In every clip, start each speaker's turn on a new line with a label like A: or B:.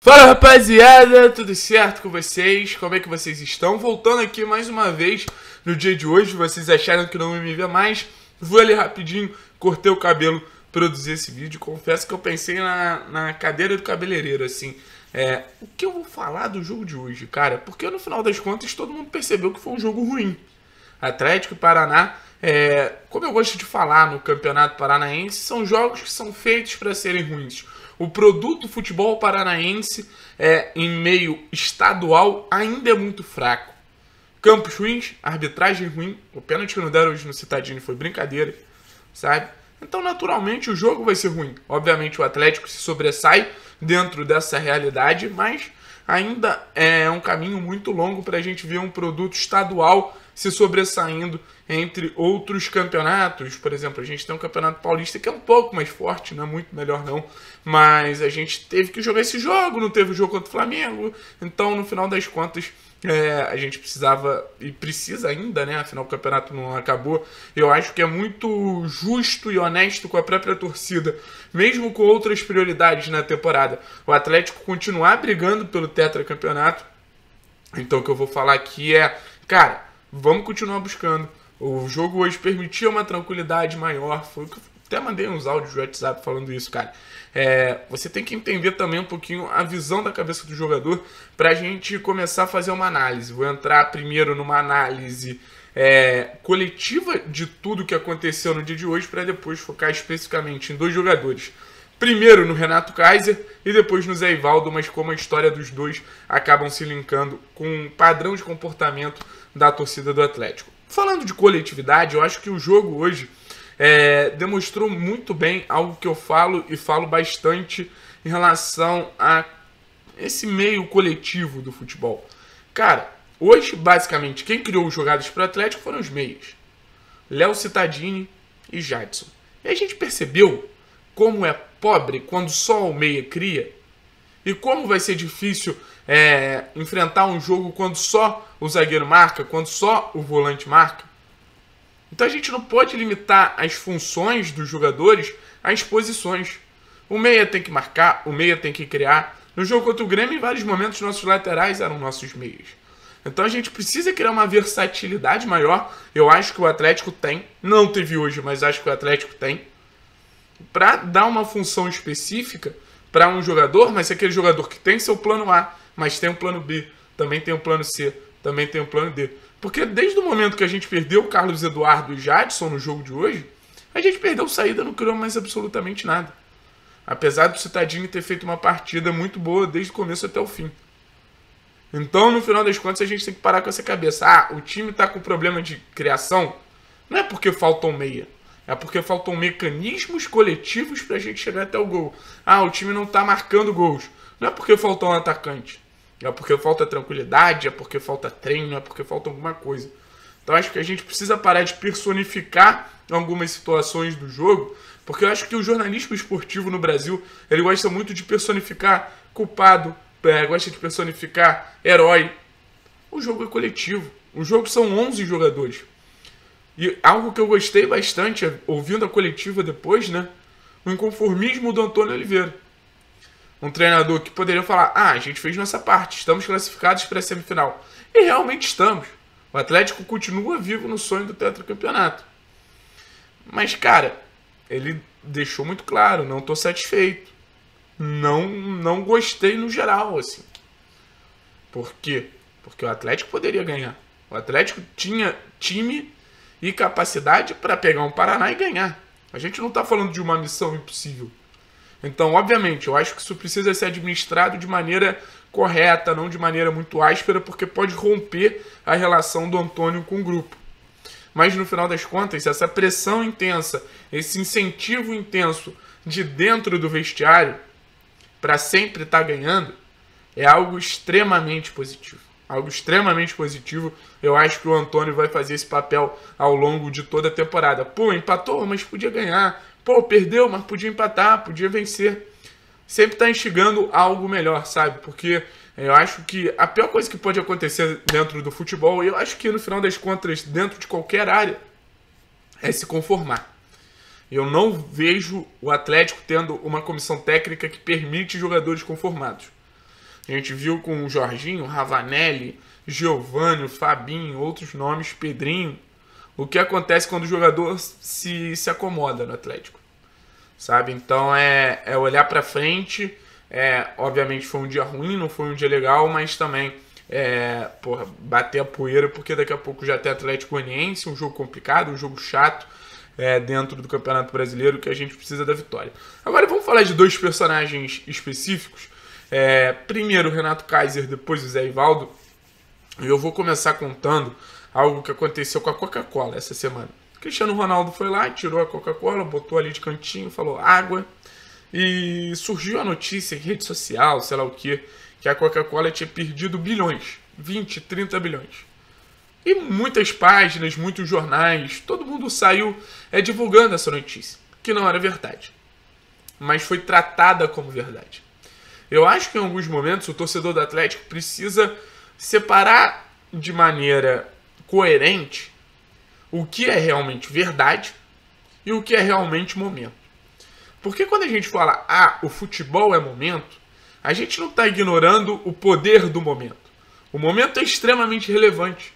A: Fala rapaziada, tudo certo com vocês? Como é que vocês estão? Voltando aqui mais uma vez no dia de hoje, vocês acharam que não me via mais? Vou ali rapidinho, cortei o cabelo, produzir esse vídeo. Confesso que eu pensei na, na cadeira do cabeleireiro, assim. É, o que eu vou falar do jogo de hoje, cara? Porque no final das contas todo mundo percebeu que foi um jogo ruim. Atlético e Paraná, é, como eu gosto de falar no Campeonato Paranaense, são jogos que são feitos para serem ruins. O produto futebol paranaense é, em meio estadual ainda é muito fraco. Campos ruins, arbitragem ruim. O pênalti que não deram hoje no Citadini foi brincadeira, sabe? Então, naturalmente, o jogo vai ser ruim. Obviamente, o Atlético se sobressai dentro dessa realidade, mas ainda é um caminho muito longo para a gente ver um produto estadual se sobressaindo entre outros campeonatos. Por exemplo, a gente tem um campeonato paulista que é um pouco mais forte, não é muito melhor não, mas a gente teve que jogar esse jogo, não teve o jogo contra o Flamengo, então no final das contas é, a gente precisava e precisa ainda, né? Afinal, o campeonato não acabou. Eu acho que é muito justo e honesto com a própria torcida, mesmo com outras prioridades na temporada. O Atlético continuar brigando pelo tetracampeonato. Então, o que eu vou falar aqui é, cara, vamos continuar buscando. O jogo hoje permitia uma tranquilidade maior. Foi o que eu até mandei uns áudios de WhatsApp falando isso, cara. É, você tem que entender também um pouquinho a visão da cabeça do jogador para a gente começar a fazer uma análise. Vou entrar primeiro numa análise é, coletiva de tudo que aconteceu no dia de hoje para depois focar especificamente em dois jogadores primeiro no Renato Kaiser e depois no Zé Ivaldo, mas como a história dos dois acabam se linkando com um padrão de comportamento da torcida do Atlético. Falando de coletividade, eu acho que o jogo hoje é, demonstrou muito bem algo que eu falo e falo bastante em relação a esse meio coletivo do futebol. Cara, hoje basicamente quem criou os jogadas para o Atlético foram os meias, Léo Cittadini e Jadson. E a gente percebeu como é pobre quando só o meia cria? E como vai ser difícil é, enfrentar um jogo quando só o zagueiro marca, quando só o volante marca? Então a gente não pode limitar as funções dos jogadores às posições. O meia tem que marcar, o meia tem que criar. No jogo contra o Grêmio, em vários momentos, nossos laterais eram nossos meias. Então a gente precisa criar uma versatilidade maior. Eu acho que o Atlético tem. Não teve hoje, mas acho que o Atlético tem para dar uma função específica para um jogador, mas é aquele jogador que tem seu plano A, mas tem um plano B, também tem um plano C, também tem um plano D. Porque desde o momento que a gente perdeu o Carlos Eduardo e Jadson no jogo de hoje, a gente perdeu saída, não criou mais absolutamente nada. Apesar do Citadinho ter feito uma partida muito boa desde o começo até o fim. Então, no final das contas, a gente tem que parar com essa cabeça. Ah, o time está com problema de criação. Não é porque faltam meia. É porque faltam mecanismos coletivos para a gente chegar até o gol. Ah, o time não está marcando gols. Não é porque faltou um atacante. É porque falta tranquilidade, é porque falta treino, é porque falta alguma coisa. Então acho que a gente precisa parar de personificar algumas situações do jogo, porque eu acho que o jornalismo esportivo no Brasil ele gosta muito de personificar culpado, é, gosta de personificar herói. O jogo é coletivo. O jogo são 11 jogadores. E algo que eu gostei bastante, é ouvindo a coletiva depois, né? O inconformismo do Antônio Oliveira. Um treinador que poderia falar: ah, a gente fez nossa parte, estamos classificados para a semifinal. E realmente estamos. O Atlético continua vivo no sonho do tetracampeonato. Mas, cara, ele deixou muito claro: não estou satisfeito. Não, não gostei no geral, assim. Por quê? Porque o Atlético poderia ganhar. O Atlético tinha time e capacidade para pegar um Paraná e ganhar. A gente não está falando de uma missão impossível. Então, obviamente, eu acho que isso precisa ser administrado de maneira correta, não de maneira muito áspera, porque pode romper a relação do Antônio com o grupo. Mas no final das contas, essa pressão intensa, esse incentivo intenso de dentro do vestiário para sempre estar tá ganhando é algo extremamente positivo algo extremamente positivo. Eu acho que o Antônio vai fazer esse papel ao longo de toda a temporada. Pô, empatou, mas podia ganhar. Pô, perdeu, mas podia empatar, podia vencer. Sempre tá instigando algo melhor, sabe? Porque eu acho que a pior coisa que pode acontecer dentro do futebol, eu acho que no final das contas, dentro de qualquer área, é se conformar. Eu não vejo o Atlético tendo uma comissão técnica que permite jogadores conformados. A gente viu com o Jorginho, Ravanelli, Giovanni, Fabinho, outros nomes, Pedrinho. O que acontece quando o jogador se, se acomoda no Atlético, sabe? Então é, é olhar para frente. É, obviamente foi um dia ruim, não foi um dia legal, mas também é, porra, bater a poeira, porque daqui a pouco já tem Atlético Goianiense, um jogo complicado, um jogo chato é, dentro do Campeonato Brasileiro, que a gente precisa da vitória. Agora vamos falar de dois personagens específicos é, primeiro o Renato Kaiser, depois o Zé Ivaldo. E eu vou começar contando algo que aconteceu com a Coca-Cola essa semana. Cristiano Ronaldo foi lá, tirou a Coca-Cola, botou ali de cantinho, falou água. E surgiu a notícia em rede social, sei lá o que, que a Coca-Cola tinha perdido bilhões, 20, 30 bilhões. E muitas páginas, muitos jornais, todo mundo saiu é, divulgando essa notícia, que não era verdade, mas foi tratada como verdade. Eu acho que em alguns momentos o torcedor do Atlético precisa separar de maneira coerente o que é realmente verdade e o que é realmente momento. Porque quando a gente fala, ah, o futebol é momento, a gente não está ignorando o poder do momento. O momento é extremamente relevante.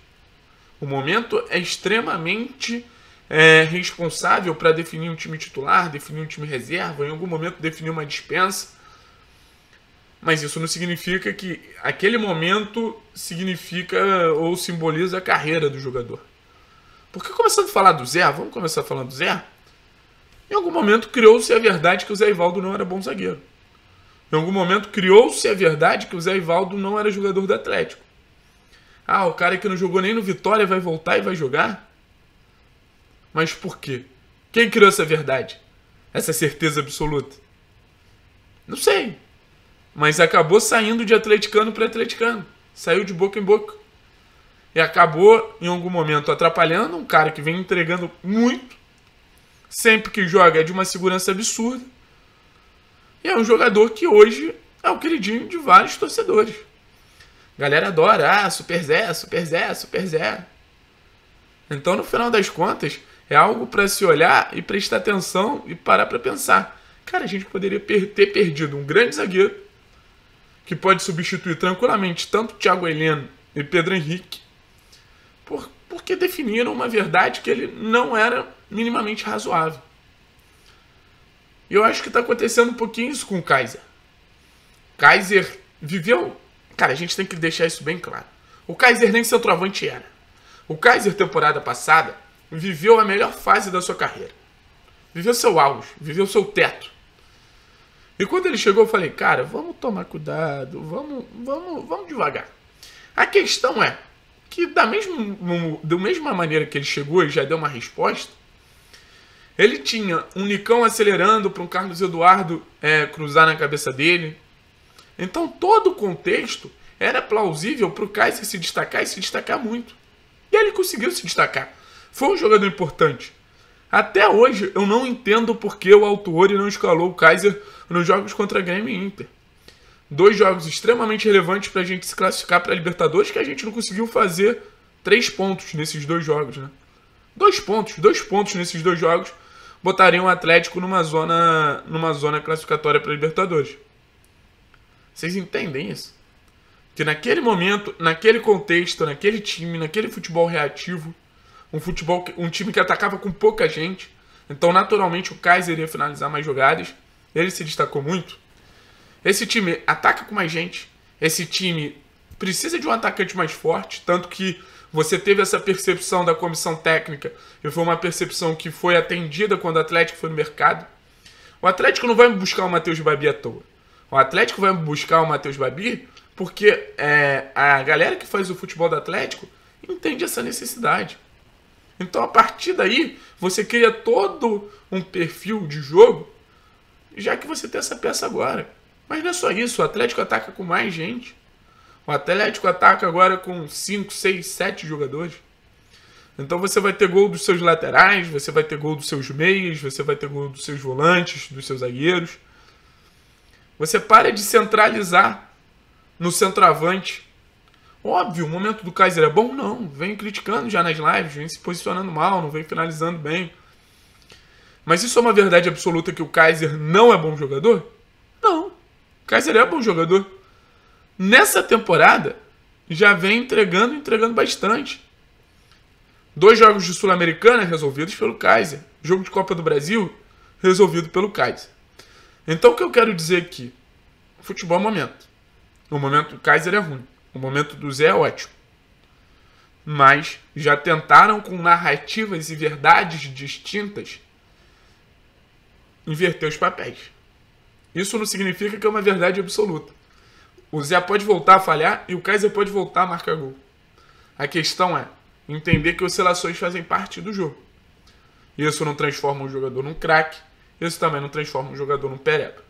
A: O momento é extremamente é, responsável para definir um time titular, definir um time reserva, em algum momento definir uma dispensa. Mas isso não significa que aquele momento significa ou simboliza a carreira do jogador. Porque começando a falar do Zé, vamos começar falando do Zé. Em algum momento criou-se a verdade que o Zé Ivaldo não era bom zagueiro. Em algum momento criou-se a verdade que o Zé Ivaldo não era jogador do Atlético. Ah, o cara que não jogou nem no Vitória vai voltar e vai jogar? Mas por quê? Quem criou essa verdade? Essa certeza absoluta? Não sei. Mas acabou saindo de atleticano para atleticano. Saiu de boca em boca. E acabou, em algum momento, atrapalhando um cara que vem entregando muito. Sempre que joga é de uma segurança absurda. E é um jogador que hoje é o queridinho de vários torcedores. A galera adora, ah, Super Zé, Super Zé, Super Zé. Então, no final das contas, é algo para se olhar e prestar atenção e parar para pensar. Cara, a gente poderia ter perdido um grande zagueiro que pode substituir tranquilamente tanto Thiago Heleno e Pedro Henrique, por, porque definiram uma verdade que ele não era minimamente razoável. E eu acho que está acontecendo um pouquinho isso com o Kaiser. Kaiser viveu. Cara, a gente tem que deixar isso bem claro. O Kaiser nem centroavante era. O Kaiser, temporada passada, viveu a melhor fase da sua carreira. Viveu seu auge, viveu seu teto. E quando ele chegou, eu falei, cara, vamos tomar cuidado, vamos, vamos, vamos devagar. A questão é que da mesma, da mesma maneira que ele chegou e já deu uma resposta, ele tinha um Nicão acelerando para um Carlos Eduardo é, cruzar na cabeça dele. Então todo o contexto era plausível para o Kaiser se destacar e se destacar muito. E ele conseguiu se destacar. Foi um jogador importante. Até hoje eu não entendo porque o o Autuori não escalou o Kaiser nos jogos contra Grêmio e Inter. Dois jogos extremamente relevantes para a gente se classificar para a Libertadores que a gente não conseguiu fazer três pontos nesses dois jogos, né? Dois pontos, dois pontos nesses dois jogos botariam o Atlético numa zona, numa zona classificatória para a Libertadores. Vocês entendem isso? Que naquele momento, naquele contexto, naquele time, naquele futebol reativo, um futebol, um time que atacava com pouca gente. Então, naturalmente, o Kaiser iria finalizar mais jogadas. Ele se destacou muito. Esse time ataca com mais gente. Esse time precisa de um atacante mais forte. Tanto que você teve essa percepção da comissão técnica. E foi uma percepção que foi atendida quando o Atlético foi no mercado. O Atlético não vai buscar o Matheus Babi à toa. O Atlético vai buscar o Matheus Babi porque é, a galera que faz o futebol do Atlético entende essa necessidade. Então a partir daí você cria todo um perfil de jogo, já que você tem essa peça agora. Mas não é só isso, o Atlético ataca com mais gente. O Atlético ataca agora com 5, 6, 7 jogadores. Então você vai ter gol dos seus laterais, você vai ter gol dos seus meias, você vai ter gol dos seus volantes, dos seus zagueiros. Você para de centralizar no centroavante Óbvio, o momento do Kaiser é bom? Não. Vem criticando já nas lives, vem se posicionando mal, não vem finalizando bem. Mas isso é uma verdade absoluta que o Kaiser não é bom jogador? Não. O Kaiser é bom jogador. Nessa temporada, já vem entregando, entregando bastante. Dois jogos de Sul-Americana resolvidos pelo Kaiser. Jogo de Copa do Brasil resolvido pelo Kaiser. Então o que eu quero dizer aqui? Futebol é momento. No momento o Kaiser é ruim. O momento do Zé é ótimo. Mas já tentaram com narrativas e verdades distintas inverter os papéis. Isso não significa que é uma verdade absoluta. O Zé pode voltar a falhar e o Kaiser pode voltar a marcar gol. A questão é entender que oscilações fazem parte do jogo. Isso não transforma um jogador num craque, isso também não transforma um jogador num pereba.